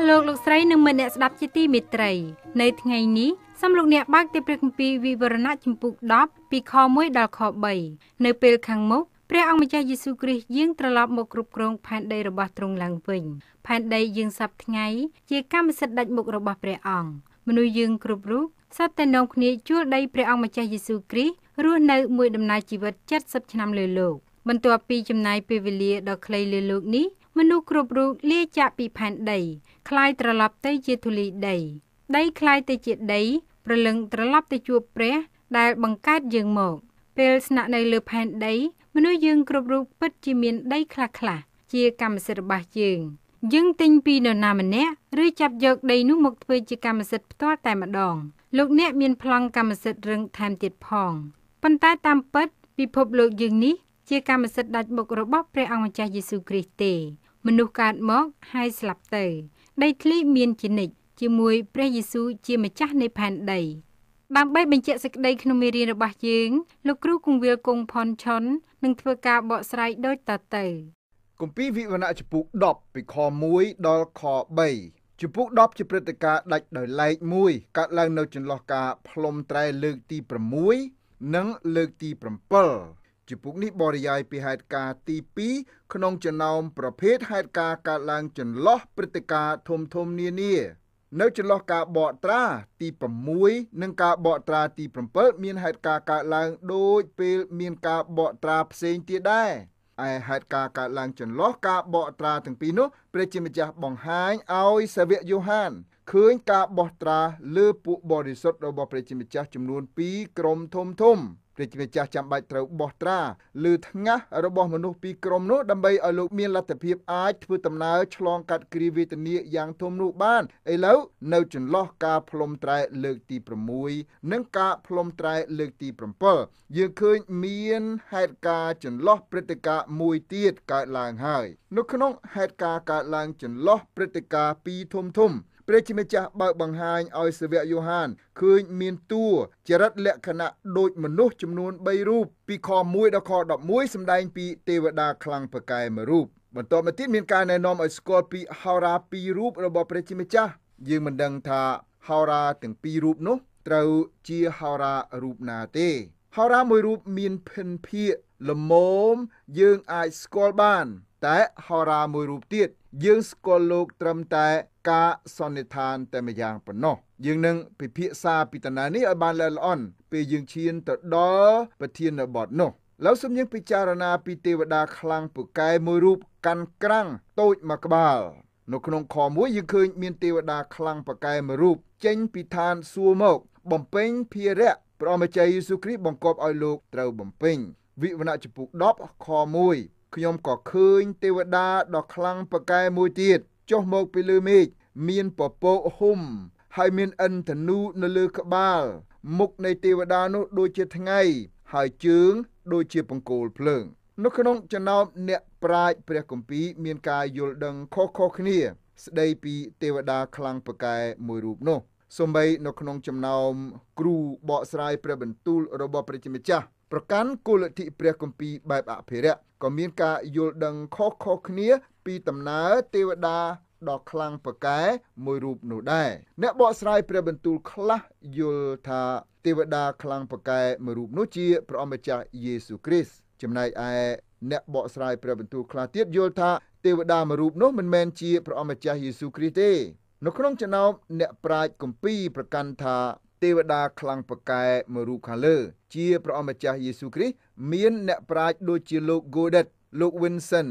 ស់លោកលោកស្រីនិងមិត្តអ្នកស្ដាប់ជាទីមេត្រីនៅថ្ងៃនេះសូមលោកអ្នកបើកទៅព្រះគម្ពីរវិវរណៈចំពុក10ពីខ1ដល់ខ3នៅពេលខាងមុខព្រះអង្គម្ចាស់យេស៊ូវគ្រីស្ទយាងត្រឡប់មកគ្រប់គ្រងផែនដីរបស់ទ្រង់ឡើងវិញផែនដីយើងសពថ្ងៃជាកម្មសិទ្ធិដាច់មុខរបស់ព្រះអង្គមនុស្សយើងគ្រប់រូបសត្វតែនាំគ្នាជួលដីព្រះអង្គម្ចាស់យេស៊ូវគ្រីស្ទរស់នៅមួយដំណើរជីវិត70ឆ្នាំលើលោកបន្ទាប់ពីចំណាយពេលវេលាដ៏ខ្លីលើលោកនេះមនុស្សគ្រប់រូបលាចាកពីផែនដីคล้ายត្រឡប់ទៅជាធូលីដី ដីคล้ายទៅជាដី ប្រលឹងត្រឡប់ទៅជួបព្រះដែលបង្កើតយើងមក ពេលស្នាក់នៅលើផែនដី មនុស្សយើងគ្រប់រូបពិតជាមានដីខ្លះខ្លះជាកម្មសិទ្ធិរបស់យើងយើងទិញពីនរណាម្នាក់ឬចាប់យកដីនោះមកធ្វើជាកម្មសិទ្ធិផ្ទាល់តែម្ដងលោកអ្នកមានប្លង់កម្មសិទ្ធិរឹងថែមទៀតផងប៉ុន្តែតាមពិត ពិភពលោកយើងនេះ ជាកម្មសិទ្ធិដាច់មុខរបស់ព្រះអង្គម្ចាស់យេស៊ូវគ្រីស្ទទេមនុស្សកើតមក ហើយស្លាប់ទៅ ដីធ្លីមានជានិច្ចជាមួយ ព្រះយេស៊ូវជាម្ចាស់នៃផែនដីដើម្បីបញ្ជាក់សេចក្តីក្នុងមេរៀនរបស់យើងលោកគ្រូគង្វាលគង់ផុនឆុននឹងធ្វើការបកស្រាយដូចតទៅគម្ពីរវិវរណៈចំពុក10ពីខ1ដល់ខ3ចំពុក10ជាព្រឹត្តិការណ៍ដាច់ដោយឡែកមួយកើតឡើងនៅចន្លោះការផ្លុំត្រែលើកទី6និង លើកទី7ជាពុកនេះបរិយាយពីហេតុការណ៍ទី2ក្នុងចំណោមប្រភេទហេតុការណ៍កើតឡើងចន្លោះព្រឹត្តិការណ៍ធំធំនានា នៅចន្លោះការបកត្រាទី6និងការបកត្រាទី7មានហេតុការណ៍កើតឡើងដូចពេលមានការបកត្រាផ្សេងទៀតដែរឯហេតុការណ៍កើតឡើងចន្លោះការបកត្រាទាំងពីរនោះ ព្រះជាម្ចាស់បង្ហាញឲ្យសាវកយូហាន ឃើញការបោះត្រាលើពួកបរិសុទ្ធរបស់ព្រះជាម្ចាស់ចំនួន2ក្រុមធំធំរាជាម្ចាស់ចាំបាច់ត្រូវបោះត្រាឬថ្ងាសរបស់មនុស្សពីក្រមនោះដើម្បីឲ្យលោកមានលទ្ធភាពអាចធ្វើដំណើរឆ្លងកាត់គ្រាវេទនាយ៉ាងធំនោះបានឥឡូវនៅចន្លោះការផ្លុំត្រែលើកទី6និងការផ្លុំត្រែលើកទី7យើងឃើញមានហេតុការណ៍ចន្លោះព្រឹត្តិការណ៍មួយទៀតកើតឡើងហើយនៅក្នុងហេតុការណ៍កើតឡើងចន្លោះព្រឹត្តិការណ៍ពីរធំធំព្រះជាម្ចាស់បើកបង្ហាញឲ្យសាវកយូហានឃើញមានតួចរិតលក្ខណៈដូចមនុស្សចំនួន3រូបពីខ1ដល់ខ11សម្ដែងពីទេវតាខ្លាំងប្រកែមួយរូបបន្ទាប់មកទៀតមានការណែនាំឲ្យស្គាល់ពីហោរា2រូបរបស់ព្រះជាម្ចាស់យើងមិនដឹងថាហោរាទាំងពីររូបនោះត្រូវជាហោរារូបណាទេហោរាមួយរូបមានភិនភាកល្មមយើងអាចស្គាល់បានតែហោរាមួយរូបទៀត យើងស្គាល់លោកត្រឹមតែការសន្និដ្ឋានតែម្យ៉ាងប៉ុណ្ណោះយើងនឹងពិភាក្សាពីតណ្ហានេះឲ្យបានល្អល្អន់ពេលយើងឈានទៅដល់ប្រធានបទនោះលោកសំញឹងពិចារណាពីទេវតាខ្លាំងពូកែមួយរូបកាន់ក្រាំងតូចមួយក្បាលនៅក្នុងខមួយយើងឃើញមានទេវតាខ្លាំងពូកែមួយរូប ចេញពីឋានសួគ៌មកបំពេញភារៈព្រះអម្ចាស់យេស៊ូវគ្រីស្ទបង្គាប់ឲ្យលោកត្រូវបំពេញវិវរណៈចំពុក10ខ1ខ្ញុំក៏ឃើញទេវតាដ៏ខ្លាំងប្រកែមួយទៀតចុះមកពីលើមេឃមានពពកហ៊ុំហើយមានអិនធនុនៅលើក្បាល មុខនៃទេវតានោះដូចជាថ្ងៃ ហើយជើងដូចជាបង្គោលភ្លើង នៅក្នុងចំណោមអ្នកប្រាជ្ញព្រះគម្ពីរមានការយល់ដឹងខុសៗគ្នា ស្ដីពីទេវតាខ្លាំងប្រកែមួយរូបនោះ សម្បីនៅក្នុងចំណោមគ្រូបកស្រាយព្រះបន្ទូលរបស់ព្រះជាម្ចាស់ប្រកាន់គោលលទ្ធិព្រះគម្ពីរបែបអភិរក្សក៏មានការយល់ដឹងខុសៗគ្នាពីដំណើរទេវតាដ៏ខ្លាំងប្រកែមួយរូបនោះដែរអ្នកបកស្រាយព្រះបន្ទូលខ្លះយល់ថា ទេវតាខ្លាំងប្រកែមួយរូបនោះជាព្រះអម្ចាស់យេស៊ូគ្រីស្ទចំណែកឯអ្នកបកស្រាយព្រះបន្ទូលខ្លះទៀតយល់ថា ទេវតាមួយរូបនោះមិនមែនជាព្រះអម្ចាស់យេស៊ូគ្រីស្ទទេនៅក្នុងចំណោមអ្នកប្រាជ្ញគម្ពីរប្រកាន់ថាទេវតាខ្លាំងប្រកែមួយរូបខាងលើ ជាព្រះអម្ចាស់យេស៊ូគ្រីស្ទមានអ្នកប្រាជ្ញដូចជាលោក Godet លោក Winston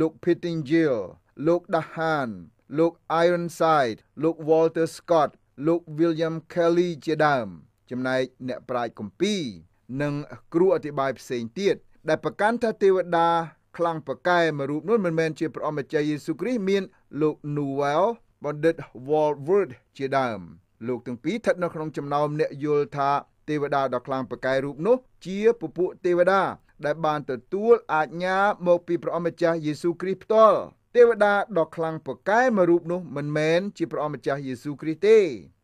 លោក Pettingill លោក Dahan លោក Ironside លោក Walter Scott លោក William Kelly ជាដើមចំណែកអ្នកប្រាជ្ញគម្ពីរនិងគ្រូអធិបាយផ្សេងទៀតដែលប្រកាន់ថាទេវតាខ្លាំងប្រកែមួយរូបនោះមិនមែនជាព្រះអម្ចាស់យេស៊ូគ្រីស្ទមានលោក Noel បណ្ឌិត Walworth ជាដើមលោកទាំងពីរស្ថិតនៅក្នុងចំណោមអ្នកយល់ថាទេវតាដ៏ខ្លាំងប្រកែករូបនោះជាពពួកទេវតាដែលបានទទួលអាជ្ញាមកពីព្រះអម្ចាស់យេស៊ូគ្រីស្ទផ្ទាល់ទេវតាដ៏ខ្លាំងប្រកែមួយរូបនោះមិនមែនជាព្រះអម្ចាស់យេស៊ូគ្រីស្ទទេ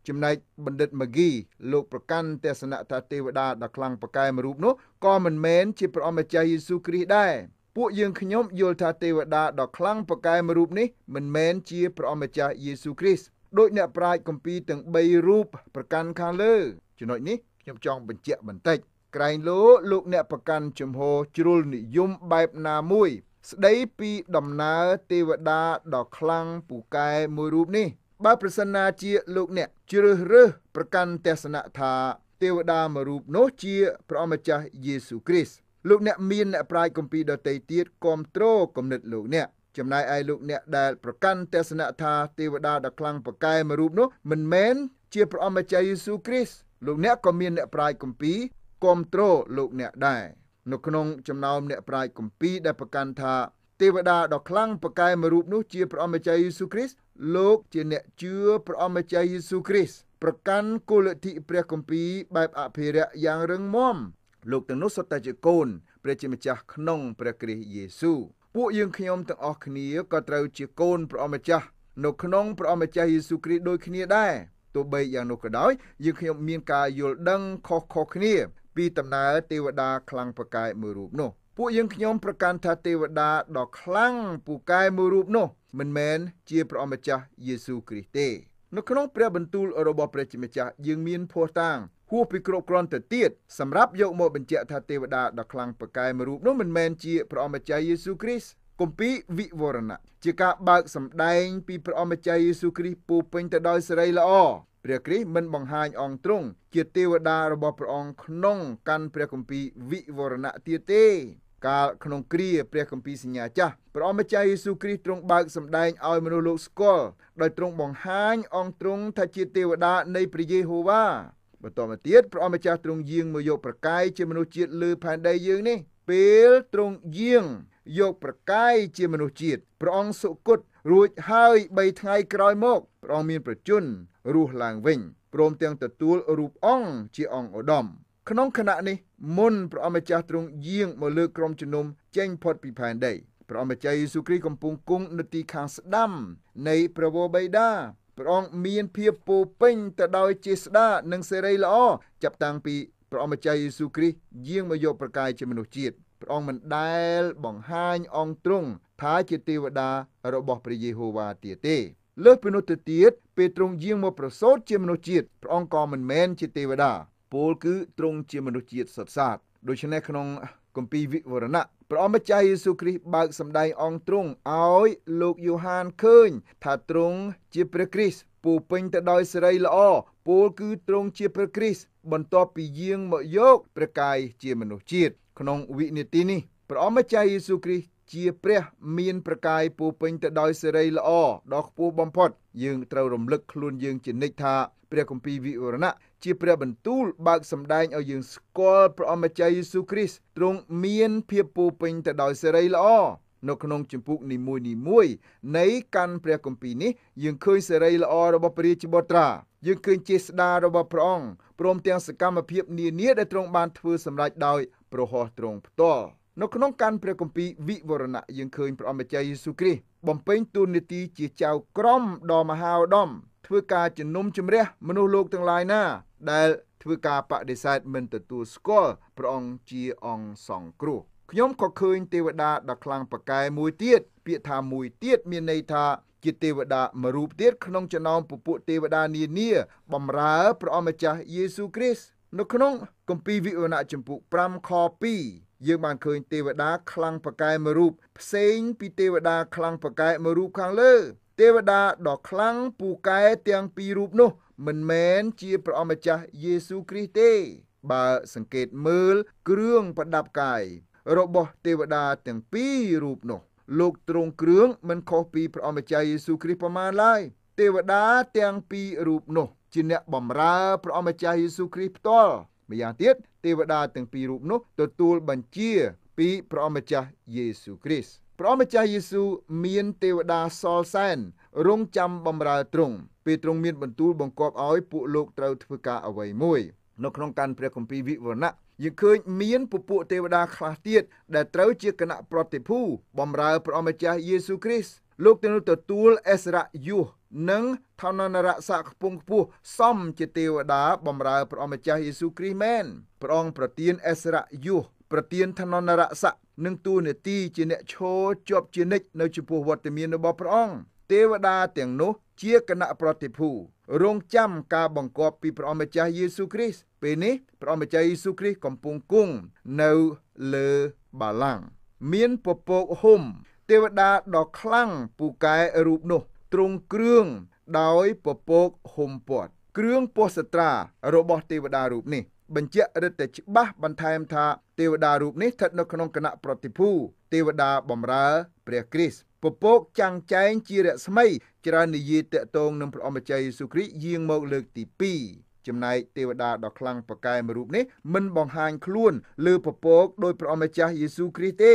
ចំណែកបណ្ឌិតម៉ាហ្គីលោកប្រកាន់ទស្សនៈថាទេវតាដ៏ខ្លាំងប្រកែមួយរូបនោះក៏មិនមែនជាព្រះអម្ចាស់យេស៊ូគ្រីស្ទដែរពួកយើងខ្ញុំយល់ថាទេវតាដ៏ខ្លាំងប្រកែមួយរូបនេះមិនមែនជាព្រះអម្ចាស់យេស៊ូគ្រីស្ទដោយអ្នកប្រាជ្ញគម្ពីរទាំង3រូបប្រកាន់ខាងលើចំណុចនេះខ្ញុំចង់បញ្ជាក់បន្តិចក្រែងលោលោកអ្នកប្រកាន់ជំហរជ្រុលនិយមបែបណាមួយ ស្ដីពីដំណើរទេវតាដ៏ខ្លាំងពូកែមួយរូបនេះ បើប្រសិនណាជាលោកអ្នក ជ្រើសរើសប្រកាន់ទស្សនៈថា ទេវតាមួយរូបនោះជាព្រះអម្ចាស់យេស៊ូគ្រីស្ទលោកអ្នកមានអ្នកប្រាជ្ញគម្ពីរដតីទៀតគ្រប់គ្រងគំនិតលោកអ្នកចំណែកឯលោកអ្នកដែលប្រកាន់ទស្សនៈថាទេវតាដ៏ខ្លាំងប្រកែមួយរូបនោះមិនមែនជាព្រះអម្ចាស់យេស៊ូវគ្រីស្ទលោកអ្នកក៏មានអ្នកប្រាជ្ញគម្ពីរគ្រប់គ្រងលោកអ្នកដែរនៅក្នុងចំណោម អ្នកប្រាជ្ញគម្ពីរដែលប្រកាន់ថាទេវតាដ៏ខ្លាំងប្រកែមួយរូបនោះ ជាព្រះអម្ចាស់យេស៊ូវគ្រីស្ទលោកជាអ្នកជឿព្រះអម្ចាស់យេស៊ូវគ្រីស្ទប្រកាន់គោលលទ្ធិព្រះគម្ពីរបែបអភិរិយយ៉ាងរឹងមាំលោកទាំងនោះសុទ្ធតែជាកូន ព្រះជាម្ចាស់ក្នុងព្រះគ្រីស្ទយេស៊ូវពួកយើងខ្ញុំទាំងអស់គ្នាក៏ត្រូវជាកូនព្រះអម្ចាស់ នៅក្នុងព្រះអម្ចាស់យេស៊ូវគ្រីស្ទដូចគ្នាដែរទោះបីយ៉ាងនោះក៏ដោយយើងខ្ញុំមានការយល់ដឹងខុសៗគ្នា ពីដំណើរទេវតាខ្លាំងប្រកែកមួយរូបនោះ ពួកយើងខ្ញុំប្រកាន់ថាទេវតាដ៏ខ្លាំងពូកែមួយរូបនោះ មិនមែនជាព្រះអម្ចាស់យេស៊ូវគ្រីស្ទទេ នៅក្នុងព្រះបន្ទូលរបស់ព្រះជាម្ចាស់យើងមានភ័ស្តុតាងហួសពីគ្រប់គ្រាន់ទៅទៀតសម្រាប់យកមកបញ្ជាក់ថាទេវតាដ៏ខ្លាំងប្រកែមួយរូបនោះមិនមែនជាព្រះអម្ចាស់យេស៊ូវគ្រីស្ទគម្ពីរវិវរណៈជាការបើកសម្ដែងពីព្រះអម្ចាស់យេស៊ូវគ្រីស្ទពោពេញទៅដោយសេរីល្អព្រះគ្រីស្ទមិនបង្ហាញអង្គទ្រង់ជាទេវតារបស់ព្រះអង្គក្នុងកាន់ព្រះគម្ពីរវិវរណៈទៀតទេ កាលក្នុងគ្រាព្រះគម្ពីរសញ្ញាចាស់ព្រះអម្ចាស់យេស៊ូវគ្រីស្ទទ្រង់បើកសម្ដែងឲ្យមនុស្សលោកស្គាល់ដោយទ្រង់បង្ហាញអង្គទ្រង់ថាជាទេវតានៃព្រះយេហូវ៉ាបន្តមកទៀតព្រះអម្ចាស់ទ្រង់យាងមកយកប្រកាយជាមនុស្សជាតិលើផែនដីយើងនេះពេលទ្រង់យាងយកប្រកាយជាមនុស្សជាតិព្រះអង្គសុគតរួចហើយ3ថ្ងៃក្រោយមកព្រះអង្គមានប្រជញ្ញរស់ឡើងវិញព្រមទាំងទទួលរូបអង្គជាអង្គឧត្តមក្នុងខណៈនេះ មុនព្រះអម្ចាស់ទ្រង់យាងមកលើក្រុមជំនុំចេញផុតពីផែនដីព្រះអម្ចាស់យេស៊ូគ្រីស្ទកំពុងគង់នៅទីខាងស្ដាំនៃព្រះវរបិតាព្រះអង្គមានភាពពោពេញទៅដោយចេស្តានិងសេរីល្អចាប់តាំងពីព្រះអង្គម្ចាស់យេស៊ូគ្រីស្ទយាងមកយកប្រកាយជាមនុស្សជាតិព្រះអង្គមិនដែលបង្ហាញអង្គទ្រង់ថាជាទេវតារបស់ព្រះយេហូវ៉ាទៀតទេ លើសពីនោះទៅទៀតពេលទ្រង់យាងមកប្រសូតជាមនុស្សជាតិព្រះអង្គក៏មិនមែនជាទេវតាពោលគឺទ្រង់ជាមនុស្សជាតិសុទ្ធសាធដូច្នេះក្នុងគម្ពីរវិវរណៈព្រះអម្ចាស់យេស៊ូគ្រីស្ទបើកសម្ដែងអង្គទ្រង់ឲ្យលោកយូហានឃើញថាទ្រង់ជាព្រះគ្រីស្ទពូពេញទៅដោយសេរីល្អពោលគឺទ្រង់ជាព្រះគ្រីស្ទបន្ទាប់ពីយាងមកយកព្រះកាយជាមនុស្សជាតិក្នុងវិនាទីនេះព្រះអម្ចាស់យេស៊ូគ្រីស្ទជាព្រះមានប្រកាយពោពេញទៅដោយសេរីល្អដ៏ខ្ពស់បំផុតយើងត្រូវរំលឹកខ្លួនយើងជានិច្ចថាព្រះគម្ពីរវិវរណៈជាព្រះបន្ទូលបើកសម្ដែងឲ្យយើងស្គាល់ព្រះអម្ចាស់យេស៊ូវគ្រីស្ទទ្រង់មានភាពពោពេញទៅដោយសេរីល្អនៅក្នុងចម្ពោះនីមួយនីមួយ នៃកាន់ព្រះគម្ពីរនេះ យើងឃើញសេរីល្អរបស់ព្រះរាជបុត្រាយើងឃើញចេស្តារបស់ព្រះអង្គព្រមទាំងសកម្មភាពនានាដែលទ្រង់បានធ្វើសម្រេចដោយប្រហោះទ្រង់ផ្ទាល់នៅក្នុងការព្រះគម្ពីរវិវរណៈយើងឃើញព្រះអម្ចាស់យេស៊ូគ្រីស្ទបំពេញតួនាទីជាចៅក្រមដ៏មហោដុំធ្វើការជំនុំជម្រះមនុស្សលោកទាំងឡាយណាដែលធ្វើការបដិសេធមិនទទួលស្គាល់ព្រះអង្គជាអង្គសង្គ្រោះខ្ញុំក៏ឃើញទេវតាដ៏ខ្លាំងប្រកែមួយទៀតពាក្យថាមួយទៀតមានន័យថាជាទេវតាមួយរូបទៀតក្នុងចំណោមពពួកទេវតានានាបំរើព្រះអម្ចាស់យេស៊ូគ្រីស្ទនៅក្នុងគម្ពីរវិវរណៈចំពុក5ខ2យើងបានឃើញទេវតាខ្លាំងប្រកែមួយរូបផ្សេង ពីទេវតាខ្លាំងប្រកែមួយរូបខាងលើ ទេវតាដ៏ខ្លាំងពូកែទាំងពីររូបនោះ មិនមែនជាព្រះអម្ចាស់យេស៊ូគ្រីស្ទទេ បើសង្កេតមើល គ្រឿងប្រដាប់កាយរបស់ទេវតាទាំងពីររូបនោះ លោកទ្រង់គ្រឿងមិនខុសពីព្រះអម្ចាស់យេស៊ូគ្រីស្ទប៉ុន្មានឡើយទេវតាទាំងពីររូបនោះ ជាអ្នកបម្រើព្រះអម្ចាស់យេស៊ូគ្រីស្ទផ្ទាល់ម្យ៉ាងទៀតទេវតាទាំងពីររូបនោះ ទទួលបញ្ជាពីព្រះម្ចាស់យេស៊ូគ្រីស្ទព្រះម្ចាស់យេស៊ូមានទេវតាសល់សែនរងចាំបម្រើទ្រង់ពេលទ្រង់មានបន្ទូលបង្គាប់ឲ្យពួកលោកត្រូវធ្វើការអ្វីមួយនៅក្នុងការព្រះគម្ពីរវិវរណៈយើងឃើញមានពពួកទេវតាខ្លះទៀតដែលត្រូវជាគណៈប្រតិភូបម្រើព្រះម្ចាស់យេស៊ូគ្រីស្ទលោកទាំងនោះទទួលអេសរៈយុសនិងឋាននរស័ក្តិខ្ពង់ខ្ពស់សមជាទេវតាបម្រើព្រះអម្ចាស់យេស៊ូគ្រីស្ទមែនព្រះអង្គប្រទានអិសរិយយសប្រទានឋាននរស័ក្តិនិងទូនាទីជាអ្នកឈរជាប់ជានិច្ចនៅចំពោះវត្តមានរបស់ព្រះអង្គទេវតាទាំងនោះ ជាគណៈប្រតិភូរងចាំការបង្គាប់ពីព្រះអម្ចាស់យេស៊ូគ្រីស្ទពេលនេះព្រះអម្ចាស់យេស៊ូគ្រីស្ទកំពុងគង់នៅលើបាឡាំងមានពពកហុំ ទេវតាដ៏ខ្លាំងពូកែរូបនោះទ្រង់គ្រឿងដោយពពកហុំព័ទ្ធគ្រឿងពោះសត្រារបស់ ទេវតារូបនេះ បញ្ជាក់រឹតតែច្បាស់បន្ថែមថា ទេវតារូបនេះស្ថិតនៅក្នុងគណៈប្រតិភូទេវតាបំរើព្រះគ្រីស្ទពពក ចាំងចែងជារស្មី ច្រើននិយាយតាក់ទងនឹងព្រះអម្ចាស់យេស៊ូគ្រីស្ទយាងមកលើកទី2ចំណែកទេវតាដ៏ខ្លាំងប្រកែមរូបនេះមិនបង្ហាញខ្លួនលើពពក ដោយព្រះអម្ចាស់យេស៊ូគ្រីស្ទទេ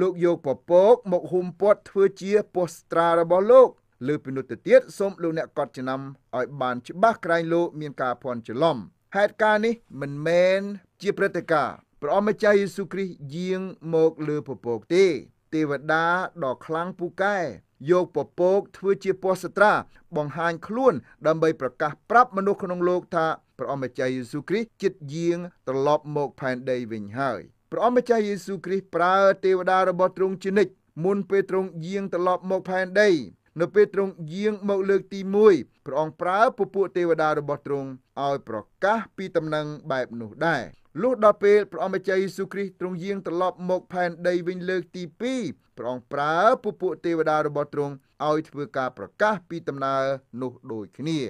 លោកយកពពក មកហុំព័ទ្ធធ្វើជាពោះស្ត្រារបស់លោកលើពីនោះទៅទៀតសូមលោកអ្នកកត់ចំណាំឲ្យបានច្បាស់ក្រែងលោកមានការភ័ន្តច្រឡំហេតុការណ៍នេះ មិនមែនជាព្រឹត្តិការណ៍ព្រះអម្ចាស់យេស៊ូគ្រីស្ទយាងមកលើពពកទេ ទេវតាដ៏ខ្លាំងពូកែ យកពពកធ្វើជាពស្ត្រា បង្ហាញខ្លួន ដើម្បីប្រកាសប្រាប់មនុស្សក្នុងលោកថាព្រះអម្ចាស់យេស៊ូគ្រីស្ទចិត្តយាងត្រឡប់មកផែនដីវិញហើយព្រះអម្ចាស់យេស៊ូគ្រីស្ទប្រើទេវតារបស់ទ្រង់ជានិច្ចមុនពេលទ្រង់យាងត្រឡប់មកផែនដីនៅពេលទ្រង់យាងមកលើកទី1ព្រះអង្គប្រើពពួកទេវតារបស់ទ្រង់ឲ្យប្រកាសពីដំណឹងបែបនោះដែរលុះដល់ពេលព្រះអម្ចាស់យេស៊ូគ្រីស្ទទ្រង់យាងត្រឡប់មកផែនដីវិញលើកទី2ព្រះអង្គប្រើពពួកទេវតារបស់ទ្រង់ឲ្យធ្វើការប្រកាសពីដំណើរនោះដូចគ្នា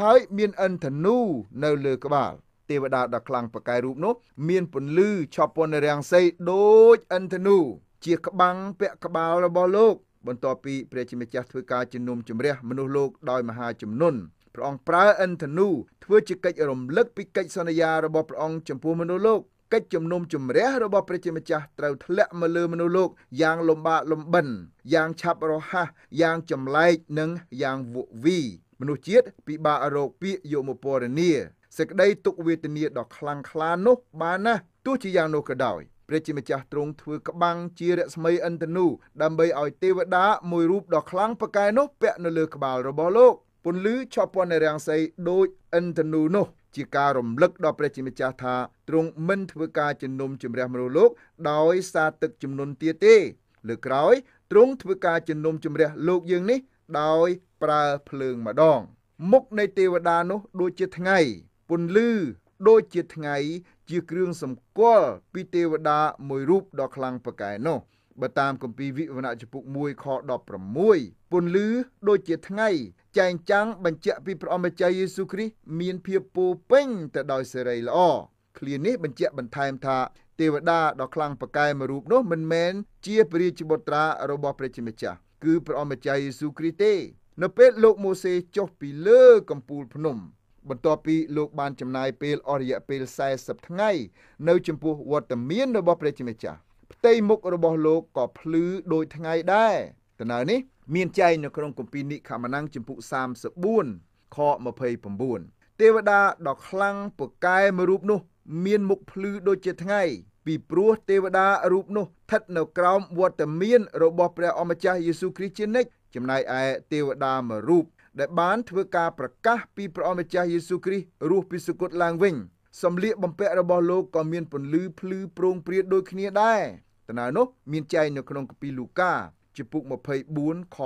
ហើយមានអិនធនូនៅលើក្បាល ទេវតាដ៏ខ្លាំងប្រកែរូបនោះមានពន្លឺឆប់ពណ៌រាំងសីដូចអិនធនូជាក្បាំងពាក់ក្បាលរបស់លោកបន្ទាប់ពីព្រះជាម្ចាស់ធ្វើការជំនុំជម្រះមនុស្សលោកដោយមហាជំនុនព្រះអង្គប្រើអិនធនូធ្វើជាកិច្ចរំលឹកពីកិច្ចសន្យារបស់ព្រះអង្គចំពោះមនុស្សលោកកិច្ចជំនុំជម្រះរបស់ព្រះជាម្ចាស់ត្រូវធ្លាក់មកលើមនុស្សលោកយ៉ាងលំបាកលំបិនយ៉ាងឆាប់រហ័សយ៉ាងចម្លែកនិងយ៉ាងវក់វី មនុស្សជាតិពិបាករកពាក្យយកមកពណ៌នាសេចក្តីទុក្ខវេទនាដ៏ខ្លាំងក្លានោះបានណាស់ទោះជាយ៉ាងនោះក៏ដោយព្រះជាម្ចាស់ទ្រង់ធ្វើក្បាំងជារស្មីឥន្ទនូដើម្បីឲ្យទេវតាមួយរូបដ៏ខ្លាំងប្រកែនោះពាក់នៅលើក្បាលរបស់លោកពន្លឺឆពន្ធរាំងសីដូចឥន្ទនូនោះជាការរំលឹកដល់ព្រះជាម្ចាស់ថាទ្រង់មិនធ្វើការជំនុំជម្រះមនុស្សលោកដោយសារទឹកជំនន់ទៀតទេ លើក្រោយទ្រង់ធ្វើការជំនុំជម្រះលោកយើងនេះដោយប្រើភ្លើងម្ដង មុខនៃទេវតានោះដូចជាថ្ងៃពន្លឺដូចជាថ្ងៃជាគ្រឿងសម្គាល់ពីទេវតាមួយរូបដ៏ខ្លាំងប្រកែកនោះបើតាមគម្ពីរវិវរណៈជំពូក1ខ16ពន្លឺ ដូចជាថ្ងៃចែងចាំងបញ្ជាក់ពីព្រះអម្ចាស់យេស៊ូគ្រីស្ទមានភាពពោពេញទៅដោយសេរីល្អឃ្លានេះបញ្ជាក់បន្ថែមថា ទេវតាដ៏ខ្លាំងប្រកែមួយរូបនោះ មិនមែនជាព្រះរាជបុត្រារបស់ព្រះជាម្ចាស់គឺព្រះអម្ចាស់យេស៊ូគ្រីស្ទទេនៅពេលលោកម៉ូសេចុះពីលើកំពូលភ្នំបន្ទាប់ពីលោកបានចំណាយពេលអស់រយៈពេល40ថ្ងៃនៅចំពោះវត្តមាន របស់ព្រះជាម្ចាស់ផ្ទៃមុខរបស់លោកក៏ភ្លឺដូចថ្ងៃដែរដំណើរនេះមានចែងនៅក្នុងគម្ពីរនិខមណាំងចំពុក34ខ29ទេវតាដ៏ខ្លាំងពូកែមួយរូបនោះមានមុខភ្លឺដូចជាថ្ងៃ ពីព្រោះទេវតារូបនោះស្ថិតនៅក្រោមវត្តមានរបស់ព្រះអម្ចាស់យេស៊ូគ្រីស្ទជានិច្ចចំណែកឯទេវតាមួយរូបដែលបានធ្វើការប្រកាសពីព្រះអម្ចាស់យេស៊ូគ្រីស្ទរស់ពីសគត់ឡើងវិញសម្លៀកបំពាក់របស់លោកក៏មានពន្លឺភ្លឺប្រងព្រាដូចគ្នាដែរដំណើរនោះមានចែងនៅក្នុងគម្ពីរលូកាជំពូក24ខ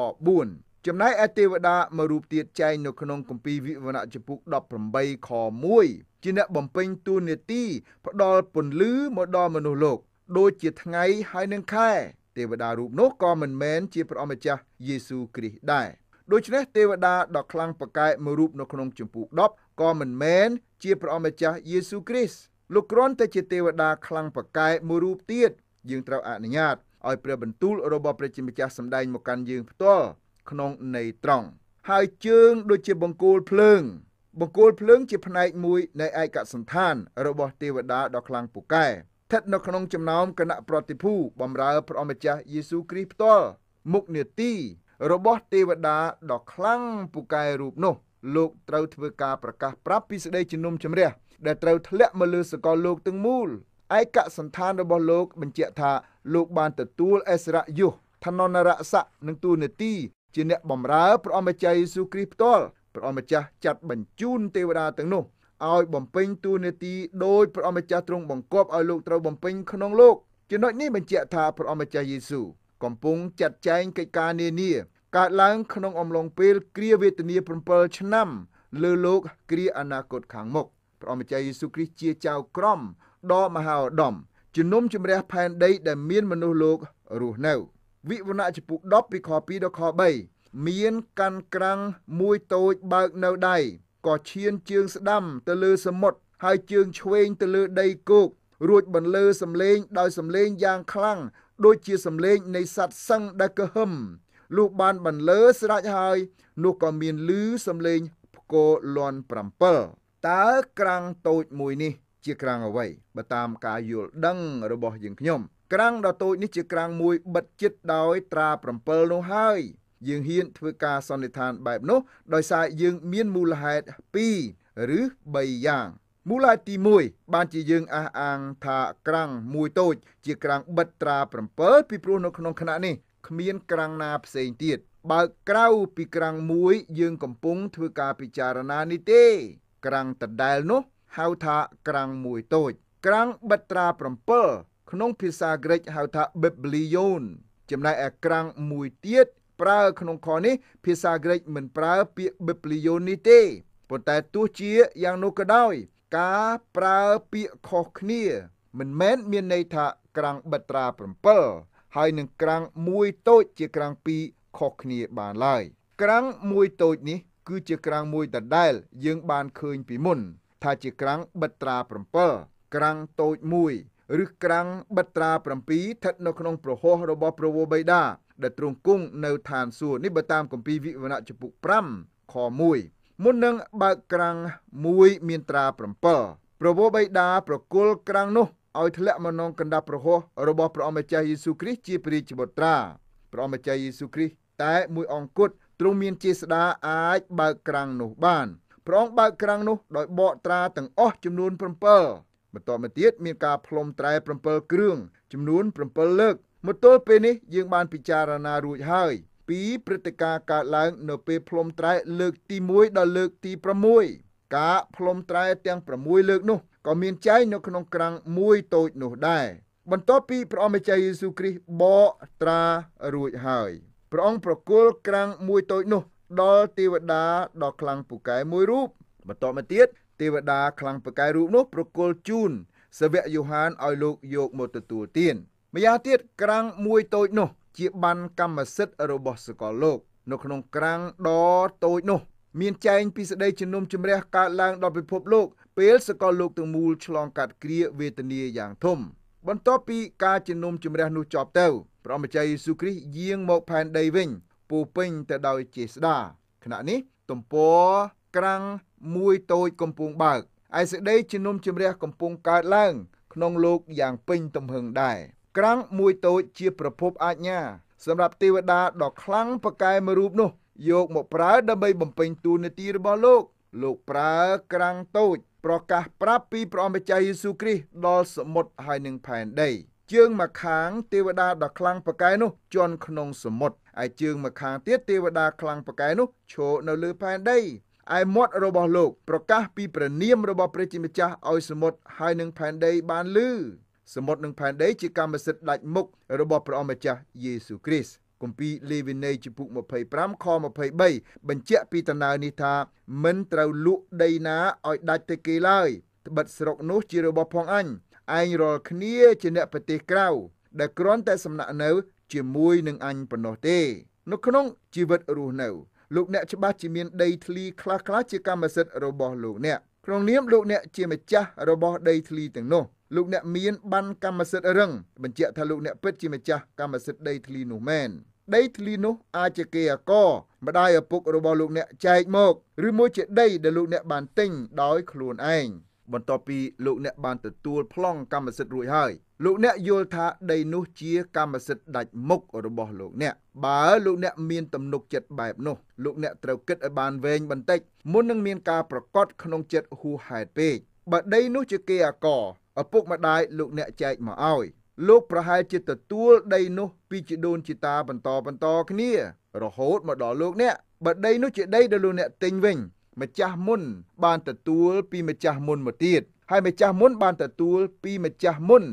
4ចំណែកឯទេវតាមួយរូបទៀតចែងនៅក្នុងគម្ពីរវិវរណៈជំពូក18ខ1ជាអ្នកបំពេញទួនាទីផ្ដល់ពន្លឺមកដល់មនុស្សលោក ដូចជាថ្ងៃហើយនឹងខែ ទេវតារូបនោះក៏មិនមែនជាព្រះអម្ចាស់យេស៊ូគ្រីស្ទដែរដូច្នេះទេវតាដ៏ខ្លាំងពកែមួយរូបនៅក្នុងចម្ពោះ10ក៏មិនមែនជាព្រះអម្ចាស់យេស៊ូវគ្រីស្ទលោកគ្រាន់តែជាទេវតាខ្លាំងពកែមួយរូបទៀតយើងត្រូវអនុញ្ញាតឲ្យព្រះបន្ទូលរបស់ព្រះជាម្ចាស់សម្ដែងមកកាន់យើងផ្ទាល់ក្នុងន័យត្រង់ហើយជើងដូចជាបង្គោលភ្លើងបង្គោលភ្លើងជាផ្នែកមួយនៃឯកសន្តានរបស់ទេវតាដ៏ខ្លាំងពូកែស្ថិតនៅក្នុងចំណោមគណៈប្រតិភូបម្រើព្រះអម្ចាស់យេស៊ូវគ្រីស្ទផ្ទាល់មុខនេតិរបស់ទេវតាដ៏ខ្លាំងពូកែរូបនោះ លោកត្រូវធ្វើការប្រកាសប្រាប់ពីសេចក្តីជំនុំជម្រះដែលត្រូវធ្លាក់មកលើសកលលោកទាំងមូលឯកសន្តានរបស់លោកបញ្ជាក់ថាលោកបានទទួលអសរយុសឋាននរស័កនិងទូនាទីជាអ្នកបម្រើព្រះអម្ចាស់យេស៊ូគ្រីស្ទផ្ទាល់ព្រះអម្ចាស់ចាត់បញ្ជូនទេវតាទាំងនោះឲ្យបំពេញទូនាទីដោយព្រះអម្ចាស់ទ្រង់បង្គាប់ឲ្យលោកត្រូវបំពេញក្នុងលោកចំណុចនេះបញ្ជាក់ថាព្រះអម្ចាស់យេស៊ូកំពុងចាត់ចែងកិច្ចការនានាកើតឡើង ក្នុងអំឡុងពេលគ្រាវេទនា7ឆ្នាំ លើលោកគ្រាអនាគតខាងមុខព្រះអម្ចាស់យេស៊ូវគ្រីស្ទជាចៅក្រមដ៏មហោឧត្តមជំនុំជម្រះផែនដី ដែលមានមនុស្សលោករស់នៅ វិវណៈចំពុក10ពីខ2ដល់ខ3មានកាន់ក្រាំងមួយតូចបើកនៅដៃក៏ឈានជើងស្ដាំ ទៅលើសមុទ្រ ហើយជើងឆ្វេងទៅលើដីគោក រួចបន្លឺសំឡេង ដោយសំឡេងយ៉ាងខ្លាំងដូចជាសម្លេងនៃសត្វសឹងដែលកហឹមលុះបានបន្លឺស្រេចហើយ នោះក៏មានឮសម្លេងផ្គរលាន់7តើក្រាំងតូចមួយនេះជាក្រាំងអ្វីបើតាមការយល់ដឹងរបស់យើងខ្ញុំ ក្រាំងដ៏តូចនេះជាក្រាំងមួយបិទចិត្តដោយត្រា7នោះហើយយើងហ៊ានធ្វើការសន្និដ្ឋានបែបនោះ ដោយសារយើងមានមូលហេតុ2ឬ3យ៉ាងមូលហេតុទី1បានជាយើងអះអាងថាក្រាំងមួយតូចជាក្រាំងបិទត្រា7ពីព្រោះនៅក្នុងខណៈនេះគ្មានក្រាំងណាផ្សេងទៀតបើក្រៅពីក្រាំងមួយយើងកំពុងធ្វើការពិចារណានេះទេក្រាំងដដែលនោះ ហៅថាក្រាំងមួយតូច ក្រាំងបិទត្រា7ក្នុងភាសាក្រិកហៅថា Biblion ចំណែកឯក្រាំងមួយទៀតប្រើក្នុងខនេះភាសាក្រិកមិនប្រើពាក្យ Biblion នេះទេប៉ុន្តែទោះជាយ៉ាងនោះក៏ដោយការប្រើពាក្យខុសគ្នា មិនមែនមានន័យថាក្រាំងបិត្រា7ហើយនឹងក្រាំង1តូចជាក្រាំង2ខុសគ្នាបានឡើយក្រាំង1តូចនេះគឺជាក្រាំងមួយដដែល យើង បានឃើញពីមុន ថាជាក្រាំងបិត្រា7ក្រាំងតូច1ឬក្រាំងបិត្រា7ស្ថិតនៅក្នុង ប្រហោះរបស់ព្រះវរបិតាដែលទ្រង់គង់នៅឋានសួគ៌នេះបើតាមគម្ពីរវិវរៈចំពុក5ខ1មុននឹងបើកក្រាំងមួយមានត្រា7ប្រវោបៃតាប្រគល់ក្រាំងនោះឲ្យធ្លាក់មកក្នុងកណ្ដាប់ប្រហោះរបស់ព្រះអម្ចាស់យេស៊ូគ្រីស្ទជាព្រះរាជបុត្រាព្រះអម្ចាស់យេស៊ូគ្រីស្ទតែមួយអង្គគត់ទ្រង់មានជាស្ដាអាចបើកក្រាំងនោះបានព្រះអង្គបើកក្រាំងនោះដោយបកត្រាទាំងអស់ចំនួន7បន្ទាប់មកទៀតមានការផ្លុំត្រែ7គ្រឿងចំនួន7លើកមកទល់ពេលនេះយើង បានពិចារណារួចហើយ2ព្រឹត្តិការណ៍កើតឡើងនៅពេលផ្លុំត្រែលើកទី1ដល់លើកទី6ការផ្លុំត្រែទាំង6លើកនោះក៏មានចែងនៅក្នុងក្រាំងមួយតូចនោះដែរបន្ទាប់ពីព្រះអម្ចាស់យេស៊ូវគ្រីស្ទបកត្រារួចហើយព្រះអង្គប្រគល់ក្រាំងមួយតូចនោះដល់ទេវតាដ៏ខ្លាំងពូកែមួយរូបបន្តមកទៀតទេវតាខ្លាំងពូកែរូបនោះប្រគល់ជូនសាវកយូហានឲ្យលោកយកមកទទួលទានម្យ៉ាងទៀតក្រាំងមួយតូចនោះជាប័ណ្ណកម្មសិទ្ធិរបស់សកលលោកនៅក្នុងក្រាំងដតូចនោះ មានចែងពីសេចក្តីជំនុំជម្រះកើតឡើងដល់ពិភពលោកពេលសកលលោកទាំងមូលឆ្លងកាត់គ្រាវេទនាយ៉ាងធំ បន្ទាប់ពីការជំនុំជម្រះនោះចប់ទៅព្រះម្ចាស់យេស៊ូគ្រីស្ទយាងមកផែនដីវិញពោពេញទៅដោយចេស្តាខណៈនេះទំព័រក្រាំងមួយតូចកំពុងបើកឯសេចក្តីជំនុំជម្រះកំពុងកើតឡើងក្នុងលោកយ៉ាងពេញទំហឹងដែរក្រាំងមួយតូចជាប្រភពអាជ្ញាសម្រាប់ទេវតាដ៏ខ្លាំងប្រកែមួយរូបនោះយកមកប្រើដើម្បីបំពេញតួនាទីរបស់លោក លោកប្រើក្រាំងតូចប្រកាសប្រាប់ពីព្រះអម្ចាស់យេស៊ូវគ្រីស្ទដល់សមុទ្រហើយនឹងផែនដីជើងម្ខាងទេវតាដ៏ខ្លាំងប្រកែនោះជន់ក្នុងសមុទ្រឯជើងម្ខាងទៀតទេវតាខ្លាំងប្រកែនោះឈរនៅលើផែនដីឯមាត់របស់លោកប្រកាសពីព្រះនាមរបស់ព្រះជាម្ចាស់ឲ្យសមុទ្រហើយនឹងផែនដីបានលឺសមុទ្រនិងផែនដីជាកម្មសិទ្ធិដាច់មុខរបស់ព្រះអម្ចាស់យេស៊ូគ្រីស្ទគម្ពីរលេវីណេជំពូក25ខ23បញ្ជាក់ពីដំណើរនេះថា មិនត្រូវលក់ដីណាឲ្យដាច់ទៅគេឡើយត្បិតស្រុកនោះជារបស់ផងអញឯងរាល់គ្នា ជាអ្នកប្រទេសក្រៅដែលគ្រាន់តែសំណាក់នៅ ជាមួយនឹងអញប៉ុណ្ណោះទេនៅក្នុងជីវិត រស់នៅលោកអ្នកច្បាស់ជាមានដីធ្លីខ្លះៗជាកម្មសិទ្ធិរបស់លោកអ្នកក្នុងនាមលោកអ្នកជាម្ចាស់របស់ដីធ្លីទាំងនោះលោកអ្នកមានបានកម្មសិទ្ធិរឹងបញ្ជាក់ថាលោកអ្នកពិតជាម្ចាស់កម្មសិទ្ធិដីធ្លីនោះមែនដីធ្លីនោះ អាចជាគេអកម្ដាយឪពុករបស់លោកអ្នកចែកមក ឬមួយជាដីដែលលោកអ្នកបានទិញដោយខ្លួនឯងបន្ទាប់ពីលោកអ្នកបានទទួលប្លង់កម្មសិទ្ធិរួចហើយលោកអ្នកយល់ថាដី នោះជាកម្មសិទ្ធិដាច់មុខរបស់លោកអ្នកបើលោកអ្នកមានទំនុកចិត្តបែបនោះលោកអ្នកត្រូវគិតឲ្យបានវែងបន្តិចមុននឹងមានការប្រកាសក្នុងចិត្តហួសហេតុពេកបើដីនោះជាគេអកឪពុកម្ដាយលោកអ្នកចែកមកឲ្យលោកប្រហែលជាទទួលដីនោះ ពីជីដូនជីតាបន្តបន្តគ្នា រហូតមកដល់លោកអ្នកបើដីនោះជាដីដែលលោកអ្នកទិញវិញម្ចាស់មុនបានទទួលពីម្ចាស់មុនមកទៀតហើយម្ចាស់មុនបានទទួលពីម្ចាស់មុន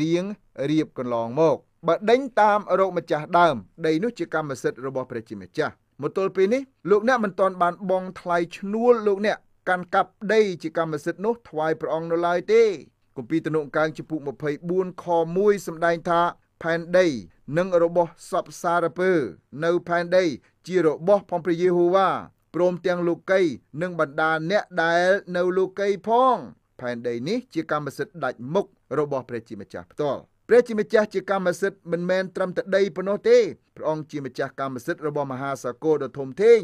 រៀងរៀបកន្លងមកបើដេញតាមរោគម្ចាស់ដើមដីនោះជាកម្មសិទ្ធិរបស់ព្រះជាម្ចាស់មកទល់ពេលនេះលោកអ្នកមិនទាន់បានបងថ្លៃឈ្នួលលោកអ្នកកាន់កាប់ដីជាកម្មសិទ្ធិនោះថ្វាយព្រះអង្គនៅឡើយទេគម្ពីរទំនុកកាងចំពុក24ខ1សម្ដែងថាផែនដីនិងរបស់សពសារពើនៅផែនដី ជារបស់ផងព្រះយេហូវ៉ាព្រមទាំងលោកី និងបណ្ដាអ្នកដែល នៅលោកីផង ផែនដីនេះជាកម្មសិទ្ធិដាច់មុខរបស់ព្រះជាម្ចាស់ផ្ទាល់ព្រះជាម្ចាស់ជាកម្មសិទ្ធិមិនមែនត្រឹមតែដីប៉ុណ្ណោះទេព្រះអង្គជាម្ចាស់កម្មសិទ្ធិរបស់មហាសាគរដ៏ធំធេង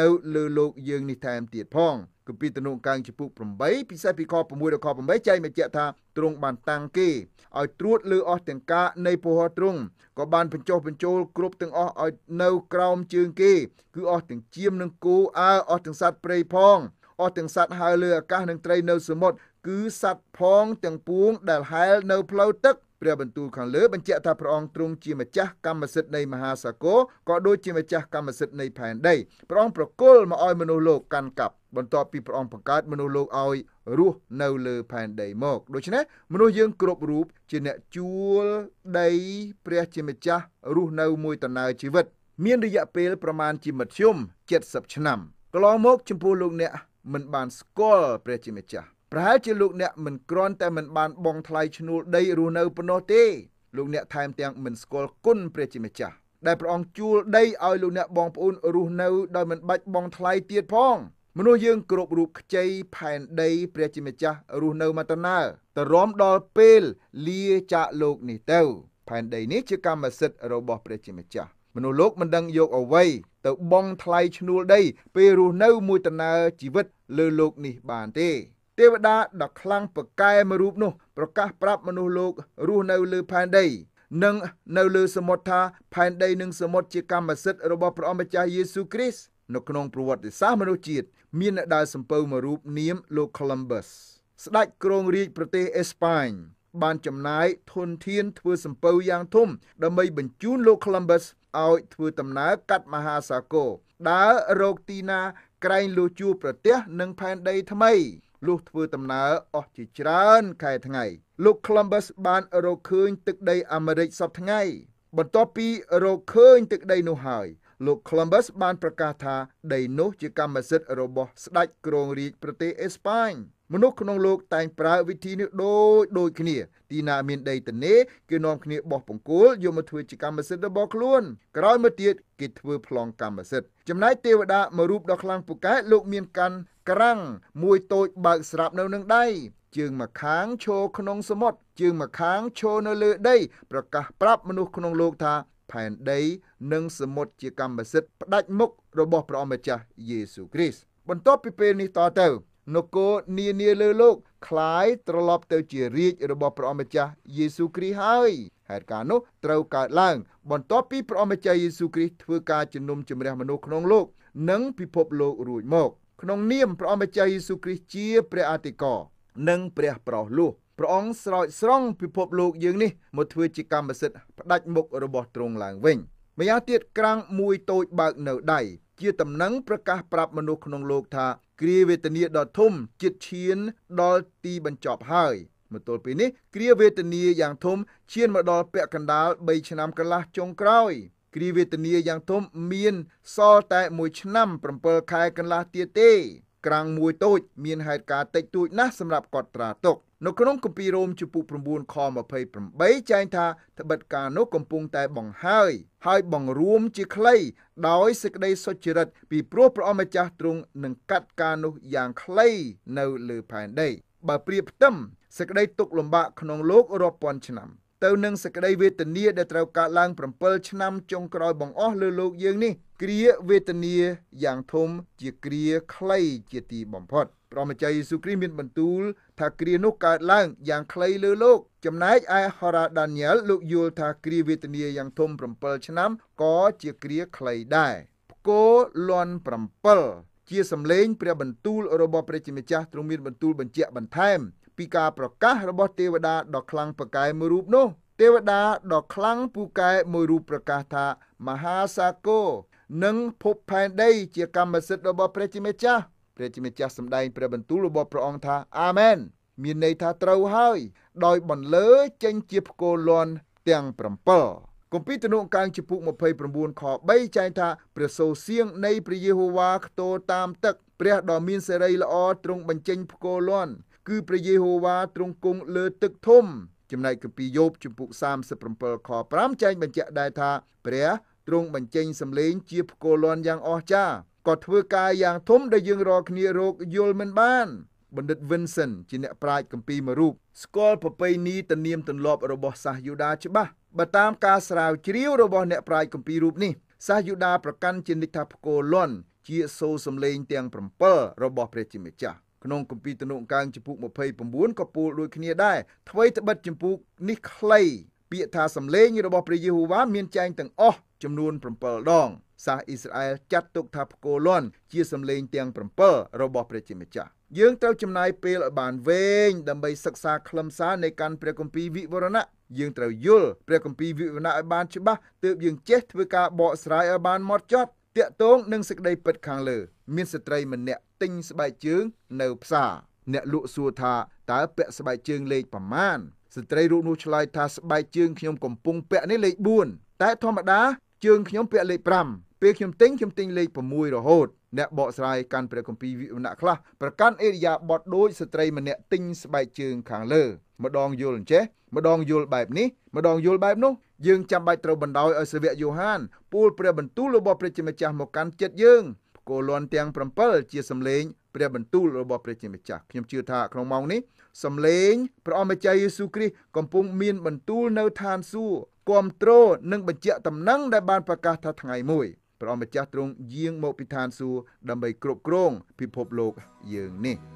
នៅលើលោកយើងនេះថែមទៀតផងគម្ពីរទំនុកកាងចំពុក8ពិសេសពីខ6ដល់ខ8ចែងបញ្ជាក់ថាទ្រង់បានតាំងគេឲ្យត្រួតលើអស់ទាំងការនៃពហុទ្រង់ក៏បានបញ្ចុះបញ្ចូល គ្រប់ទាំងអស់ឲ្យនៅក្រោមជើងគេ គឺអស់ទាំងជៀមនិងគោអើអស់ទាំងសត្វព្រៃផងអស់ទាំងសត្វហើរលើអាកាសនិងត្រីនៅសមុទ្រគឺសត្វផងទាំងពួងដែលហែលនៅផ្លូវទឹកព្រះបន្ទូលខាងលើបញ្ជាក់ថាព្រះអង្គទ្រង់ជាម្ចាស់កម្មសិទ្ធិនៃមហាសាគរក៏ដូចជាម្ចាស់កម្មសិទ្ធិនៃផែនដីព្រះអង្គប្រគល់មកឲ្យមនុស្សលោកកាន់កាប់បន្ទាប់ពីព្រះអង្គបង្កើតមនុស្សលោកឲ្យរស់នៅលើផែនដីមកដូច្នេះមនុស្សយើងគ្រប់រូបជាអ្នកជួលដីព្រះជាម្ចាស់រស់នៅមួយដំណើរជីវិត មានរយៈពេលប្រមាណជាមធ្យម70ឆ្នាំកន្លងមកចំពោះលោកអ្នកមិនបានស្គាល់ព្រះជាម្ចាស់ប្រហែលជាលោកអ្នកមិនគ្រាន់តែមិនបានបងថ្លៃឈ្នួលដីរស់នៅប៉ុណ្ណោះទេលោកអ្នកថែមទាំងមិនស្គាល់គុណព្រះជាម្ចាស់ដែលព្រះអង្គជួលដីឲ្យលោកអ្នកបងប្អូនរស់នៅដោយមិនបាច់បងថ្លៃទៀតផង មនុស្សយើងគ្រប់រូបខ្ចីផែនដីព្រះជាម្ចាស់រស់នៅមកតណាតរំដល់ពេលលាចាកលោកនេះទៅ ផែនដីនេះជាកម្មសិទ្ធិរបស់ព្រះជាម្ចាស់មនុស្សលោកមិនដឹងយកអ្វីទៅបងថ្លៃឈ្នួលដី ពេលរស់នៅមួយតណាជីវិតលើលោកនេះបានទេទេវតាដ៏ខ្លាំងពកែមួយរូបនោះ ប្រកាសប្រាប់មនុស្សលោករស់នៅលើផែនដី និងនៅលើសមុទ្រថាផែនដីនិងសមុទ្រជាកម្មសិទ្ធិរបស់ព្រះអម្ចាស់យេស៊ូគ្រីស្ទនៅក្នុងប្រវត្តិសាស្ត្រមនុស្សជាតិមានអ្នកដើរសំពៅមួយរូបនាមលោក Columbus ស្ដេចគ្រងរាជប្រទេសអេស្ប៉ាញ បានចំណាយធនធានធ្វើសំពៅយ៉ាងធំដើម្បីបញ្ជូនលោក Columbus ឲ្យធ្វើដំណើរកាត់មហាសាគរដើររកទីណាក្រែងលោជួប្រទេសនិងផែនដីថ្មីលុះធ្វើដំណើរអស់ជាច្រើន ខែថ្ងៃលោក Columbus បានរកឃើញ ទឹកដីអាមេរិកសពថ្ងៃបន្ទាប់ពីរកឃើញ ទឹកដីនោះហើយលោក Columbus បានប្រកាស ថាដីនោះជាកម្មសិទ្ធិរបស់ស្ដេចក្រុងរាជប្រទេសអេស្ប៉ាញមនុស្សក្នុងលោកតែងប្រើវិធីនេះដូចដូចគ្នាទីណាមានដីទនេគេនាំគ្នាបោះបង្គោលយកមកធ្វើជាកម្មសិទ្ធិរបស់ខ្លួនក្រោយមកទៀតគេធ្វើប្លង់កម្មសិទ្ធិចំណែកទេវតាមួយរូបដ៏ខ្លាំងពូកែលោកមានកាន់ក្រាំងមួយតូចបើកស្រាប់នៅនឹងដៃជើងម្ខាងឈរក្នុងសមុទ្រជើងម្ខាងឈរនៅលើដីប្រកាសប្រាប់មនុស្សក្នុងលោកថាផែនដីនិងសមុទ្រជាកម្មសិទ្ធិផ្ដាច់មុខរបស់ព្រះអម្ចាស់យេស៊ូគ្រីស្ទបន្ទាប់ពីពេលនេះតទៅនគរនានាលើលោកคล้ายត្រឡប់ទៅជារាជរបស់ព្រះអម្ចាស់យេស៊ូគ្រីស្ទហើយហេតុការណ៍នោះត្រូវកើតឡើងបន្ទាប់ពីព្រះអម្ចាស់យេស៊ូគ្រីស្ទធ្វើការជំនុំជម្រះមនុស្សក្នុងលោក និងពិភពលោករួចមក ក្នុងនាមព្រះអម្ចាស់យេស៊ូគ្រីស្ទជាព្រះអតិកោនិងព្រះប្រោសលោះព្រះអង្គស្រោចស្រង់ពិភពលោកយើងនេះមកធ្វើជាកម្មសិទ្ធិផ្ដាច់មុខរបស់ទ្រង់ឡើងវិញម្យ៉ាងទៀតក្រាំងមួយតូចបើកនៅដៃជាតំណែងប្រកាសប្រាប់មនុស្សក្នុងលោកថាគ្រាវេទនាដ៏ធំជិតឈានដល់ទីបញ្ចប់ហើយមកទល់ពេលនេះគ្រាវេទនាយ៉ាងធំឈានមកដល់ពាក់កណ្ដាល3ឆ្នាំកន្លះចុងក្រោយ គ្រាវេទនាយ៉ាងធំមានសល់តែ1ឆ្នាំ7ខែកន្លះទៀតទេក្រាំងមួយតូច មានហេតុការតិចតួចណាស់សម្រាប់គាត់ត្រាទុកនៅក្នុងគម្ពីររ៉ូមជំពូក9ខ28ចែងថាត្បិតការនោះកំពុងតែបង្ហើយហើយបង្រួមជាខ្លីដោយសេចក្តីសុចរិតពីព្រោះព្រះអម្ចាស់ទ្រង់នឹងកាត់ការនោះយ៉ាងខ្លីនៅលើផែនដីបើប្រៀបផ្ទឹមសេចក្តីទុកលំបាកក្នុងលោករាប់ពាន់ឆ្នាំទៅនឹងសក្តីវេទនាដែលត្រូវកើតឡើង7ឆ្នាំចុងក្រោយបង្អស់លើលោកយើងនេះ គ្រាវេទនាយ៉ាងធំជាគ្រាខ្លីជាទីបំផុតព្រះម្ចាស់យេស៊ូវគ្រីស្ទមានបន្ទូលថាគ្រានោះកើតឡើងយ៉ាងខ្លីលើលោកចំណែកឯហូរ៉ាដានីយ៉ែលលោកយល់ថាគ្រាវេទនាយ៉ាងធំ7ឆ្នាំក៏ជាគ្រាខ្លីដែរផ្គរលន់7ជាសម្លេងព្រះបន្ទូលរបស់ព្រះជាម្ចាស់ទ្រង់មានបន្ទូលបញ្ជាក់បន្ថែមពីការប្រកាសរបស់ទេវតាដ៏ខ្លាំងប្រកែមួយរូបនោះទេវតាដ៏ខ្លាំងពូកែមួយរូបប្រកាសថាមហាសាគរនិងភពផែនដីជាកម្មសិទ្ធិរបស់ព្រះជាម្ចាស់ព្រះជាម្ចាស់សម្ដែងព្រះបន្ទូលរបស់ព្រះអង្គថាអាមែនមានន័យថាត្រូវហើយដោយបន្លឺចេញជាផ្គរលន់ទាំង7គម្ពីរទំនុកកាងចំពុក29ខ3ចែងថាព្រះសូរសៀងនៃព្រះយេហូវ៉ាខ្ទរតាមទឹកព្រះដ៏មានសេរីល្អទ្រង់បញ្ចេញផ្គរលន់គឺព្រះយេហូវ៉ាទ្រង់គង់លើទឹកធំ ចំណែកគម្ពីរយោបជំពូក37ខ5ចែងបញ្ជាក់ដែរថាព្រះទ្រង់បញ្ចេញសម្លេង ជាផ្គរលាន់យ៉ាងអស្ចារ្យក៏ធ្វើការយ៉ាងធំដែលយើងរាល់គ្នារកយល់មិនបានបណ្ឌិត Vincent ជាអ្នកប្រាជ្ញគម្ពីរមួយរូបស្គាល់ប្រពៃណីទំនៀមទម្លាប់របស់សាសយូដាច្បាស់បើតាមការស្រាវជ្រាវរបស់អ្នកប្រាជ្ញគម្ពីររូបនេះសាសយូដាប្រកាន់ជានិច្ចថាផ្គរលាន់ជាសូរសំឡេងទាំង7របស់ព្រះជាម្ចាស់ក្នុងគម្ពីរទំនុកកាងចំពុក29ក៏ពោលដូចគ្នាដែរអ្វីត្បិតចំពុកនេះខ្លីពាក្យថាសម្លេងរបស់ព្រះយេហូវ៉ាមានចែងទាំងអស់ចំនួន7ដង សាសអ៊ីស្រាអែលចាត់ទុកថាផ្គរលាន់ជាសម្លេងទាំង7របស់ព្រះជាម្ចាស់យើងត្រូវចំណាយពេលឲ្យបានវែងដើម្បីសិក្សាខ្លឹមសារនៃកាន់ព្រះគម្ពីរវិវរណៈយើងត្រូវយល់ព្រះគម្ពីរវិវរណៈឲ្យបានច្បាស់ទើបយើងចេះធ្វើការបកស្រាយឲ្យបានម៉ត់ចត់តាក់ទងនឹងសេចក្តីពិតខាងលើមានស្ត្រីម្នាក់ទិញស្បែកជើងនៅផ្សារអ្នកលក់សួរថាតើពាក់ស្បែកជើងលេខប្រមាណស្ត្រីរូបនោះឆ្លើយថាស្បែកជើងខ្ញុំកំពុងពាក់នេះលេខ4តែធម្មតាជើងខ្ញុំពាក់លេខ5ពេលខ្ញុំទិញខ្ញុំទិញលេខ6រហូតអ្នកបកស្រាយកាន់ព្រះគម្ពីរវិវណៈខ្លះប្រកាន់អេរិយាបទដោយស្ត្រីម្នាក់ទិញស្បែកជើងខាងលើម្ដងយល់អញ្ចេះម្ដងយល់បែបនេះម្ដងយល់បែបនោះយើងចាំបាច់ត្រូវបណ្ដោយឲ្យសាវកយូហានពូលព្រះបន្ទូលរបស់ព្រះជាម្ចាស់មកកាន់ចិត្តយើងគោលន់ទាំង7ជាសម្លេងព្រះបន្ទូលរបស់ព្រះជាម្ចាស់ខ្ញុំជឿថាក្នុងម៉ោងនេះសម្លេងព្រះអម្ចាស់យេស៊ូវគ្រីស្ទកំពុងមានបន្ទូលនៅឋានសួគ៌គ្រប់គ្រងនិងបញ្ជាក់តំណែងដែលបានប្រកាសថាថ្ងៃមួយព្រះអម្ចាស់ទ្រង់យាងមកពីឋានសួគ៌ដើម្បីគ្រប់គ្រងពិភពលោកយើងនេះ។